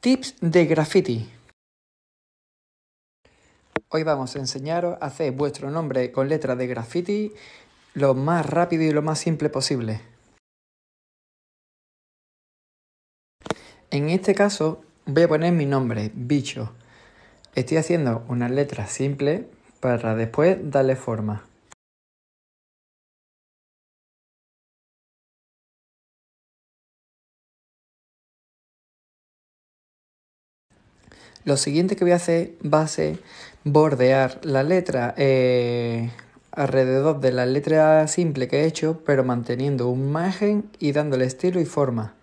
Tips de graffiti. Hoy vamos a enseñaros a hacer vuestro nombre con letras de graffiti lo más rápido y lo más simple posible. En este caso voy a poner mi nombre, bicho. Estoy haciendo unas letras simples para después darle forma. Lo siguiente que voy a hacer va a ser bordear la letra eh, alrededor de la letra simple que he hecho, pero manteniendo un margen y dándole estilo y forma.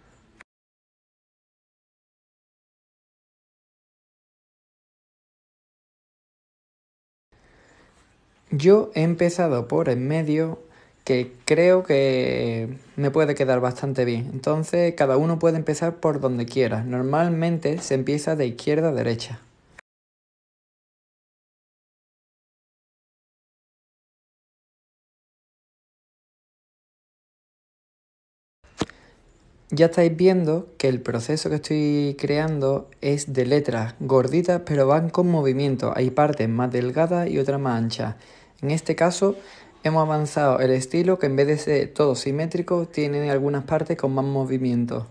Yo he empezado por en medio que creo que me puede quedar bastante bien. Entonces cada uno puede empezar por donde quiera. Normalmente se empieza de izquierda a derecha. Ya estáis viendo que el proceso que estoy creando es de letras gorditas pero van con movimiento. Hay partes más delgadas y otras más anchas. En este caso Hemos avanzado el estilo que en vez de ser todo simétrico, tiene algunas partes con más movimiento.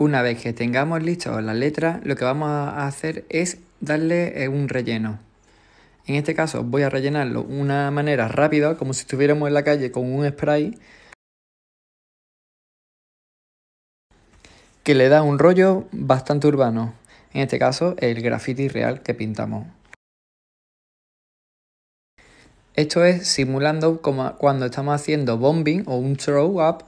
Una vez que tengamos listas las letras, lo que vamos a hacer es darle eh, un relleno. En este caso voy a rellenarlo de una manera rápida, como si estuviéramos en la calle con un spray, que le da un rollo bastante urbano. En este caso, el graffiti real que pintamos. Esto es simulando como cuando estamos haciendo bombing o un throw up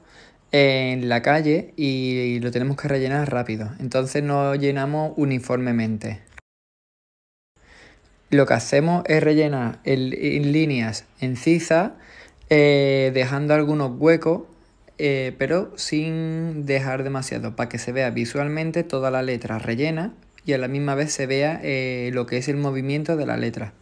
en la calle y lo tenemos que rellenar rápido. Entonces no llenamos uniformemente. Lo que hacemos es rellenar en, líneas en ciza, eh, dejando algunos huecos, eh, pero sin dejar demasiado, para que se vea visualmente toda la letra rellena y a la misma vez se vea eh, lo que es el movimiento de la letra.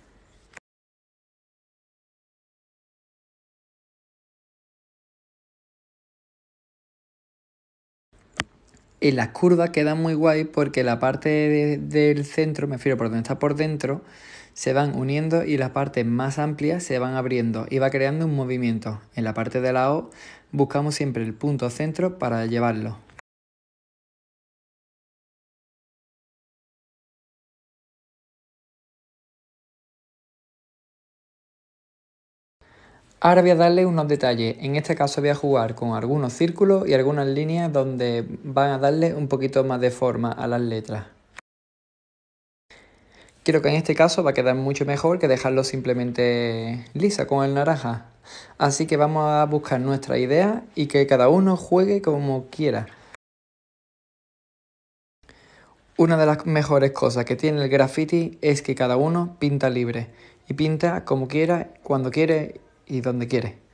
Y las curvas quedan muy guay porque la parte del centro, me refiero por donde está por dentro, se van uniendo y las partes más amplias se van abriendo y va creando un movimiento. En la parte de la O buscamos siempre el punto centro para llevarlo. Ahora voy a darle unos detalles. En este caso voy a jugar con algunos círculos y algunas líneas donde van a darle un poquito más de forma a las letras. Creo que en este caso va a quedar mucho mejor que dejarlo simplemente lisa con el naranja. Así que vamos a buscar nuestra idea y que cada uno juegue como quiera. Una de las mejores cosas que tiene el graffiti es que cada uno pinta libre y pinta como quiera, cuando quiere y donde quiere.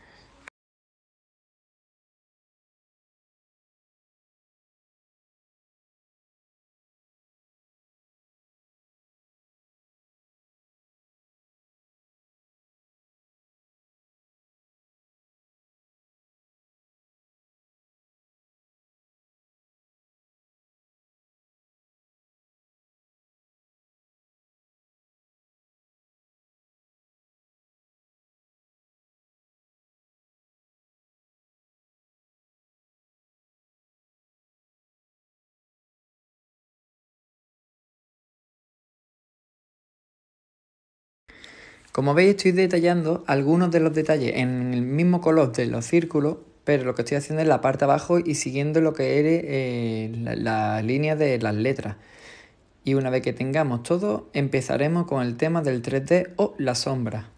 Como veis estoy detallando algunos de los detalles en el mismo color de los círculos, pero lo que estoy haciendo es la parte abajo y siguiendo lo que es eh, la línea de las letras. Y una vez que tengamos todo, empezaremos con el tema del 3D o la sombra.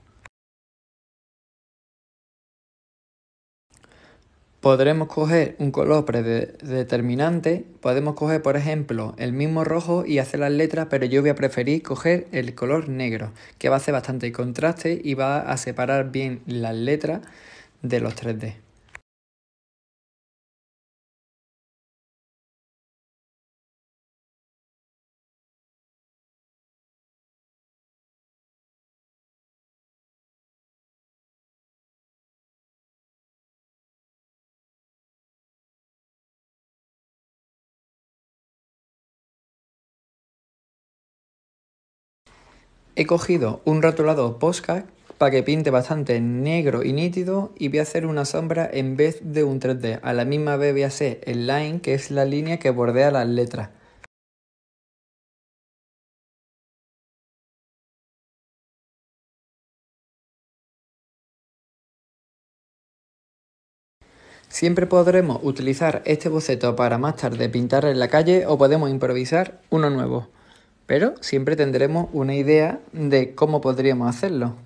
podremos coger un color predeterminante, podemos coger por ejemplo el mismo rojo y hacer las letras, pero yo voy a preferir coger el color negro, que va a hacer bastante contraste y va a separar bien las letras de los 3D. He cogido un rotulado Posca para que pinte bastante negro y nítido y voy a hacer una sombra en vez de un 3D. A la misma vez voy a hacer el line, que es la línea que bordea las letras. Siempre podremos utilizar este boceto para más tarde pintar en la calle o podemos improvisar uno nuevo pero siempre tendremos una idea de cómo podríamos hacerlo.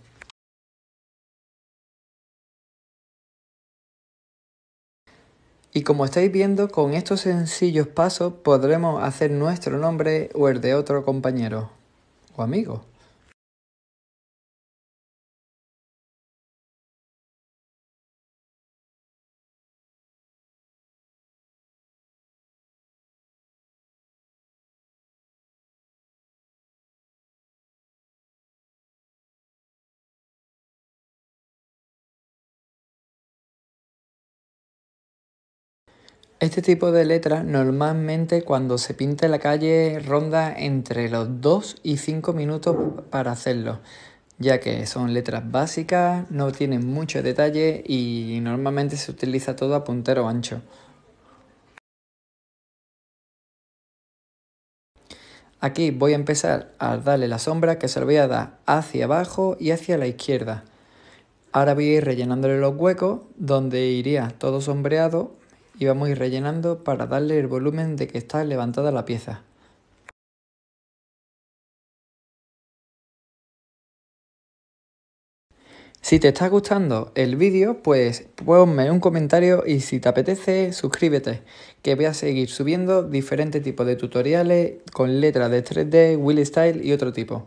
Y como estáis viendo, con estos sencillos pasos podremos hacer nuestro nombre o el de otro compañero o amigo. Este tipo de letras normalmente cuando se pinta la calle ronda entre los 2 y 5 minutos para hacerlo, ya que son letras básicas, no tienen mucho detalle y normalmente se utiliza todo a puntero ancho. Aquí voy a empezar a darle la sombra que se lo voy a dar hacia abajo y hacia la izquierda. Ahora voy a ir rellenándole los huecos donde iría todo sombreado y vamos a ir rellenando para darle el volumen de que está levantada la pieza. Si te está gustando el vídeo, pues ponme un comentario y si te apetece, suscríbete, que voy a seguir subiendo diferentes tipos de tutoriales con letras de 3D, Willy Style y otro tipo.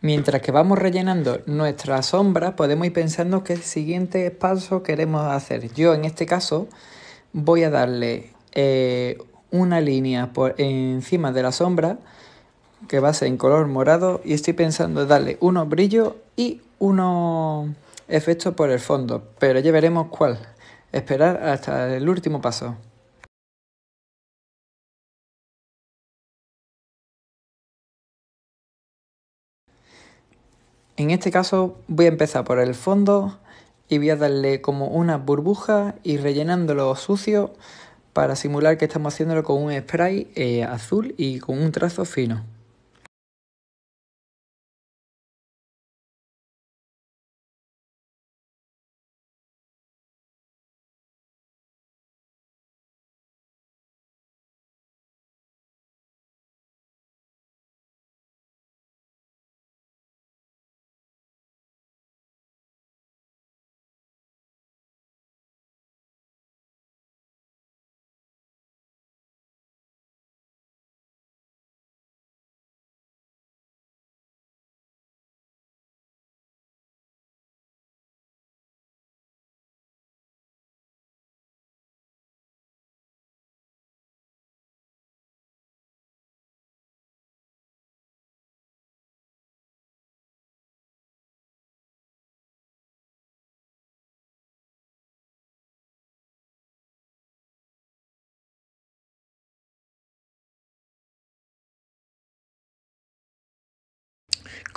Mientras que vamos rellenando nuestra sombra, podemos ir pensando qué siguiente paso queremos hacer. Yo en este caso voy a darle eh, una línea por encima de la sombra que va a ser en color morado y estoy pensando darle unos brillos y unos efectos por el fondo, pero ya veremos cuál. Esperar hasta el último paso. En este caso voy a empezar por el fondo y voy a darle como una burbuja y rellenándolo sucio para simular que estamos haciéndolo con un spray eh, azul y con un trazo fino.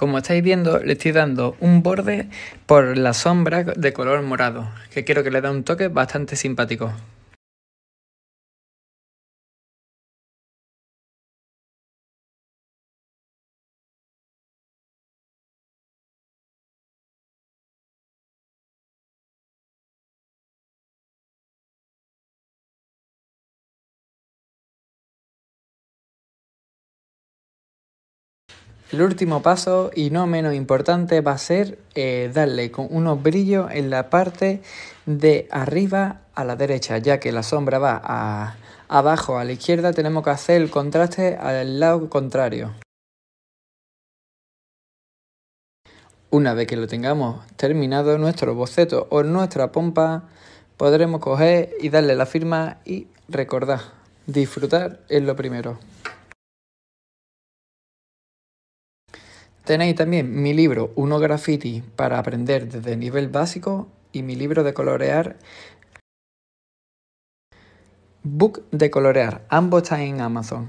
Como estáis viendo, le estoy dando un borde por la sombra de color morado, que quiero que le da un toque bastante simpático. El último paso y no menos importante va a ser eh, darle con unos brillos en la parte de arriba a la derecha, ya que la sombra va abajo a la izquierda, tenemos que hacer el contraste al lado contrario. Una vez que lo tengamos terminado nuestro boceto o nuestra pompa, podremos coger y darle la firma y recordar, disfrutar es lo primero. Tenéis también mi libro Uno Graffiti para aprender desde nivel básico y mi libro de colorear Book de colorear. Ambos están en Amazon.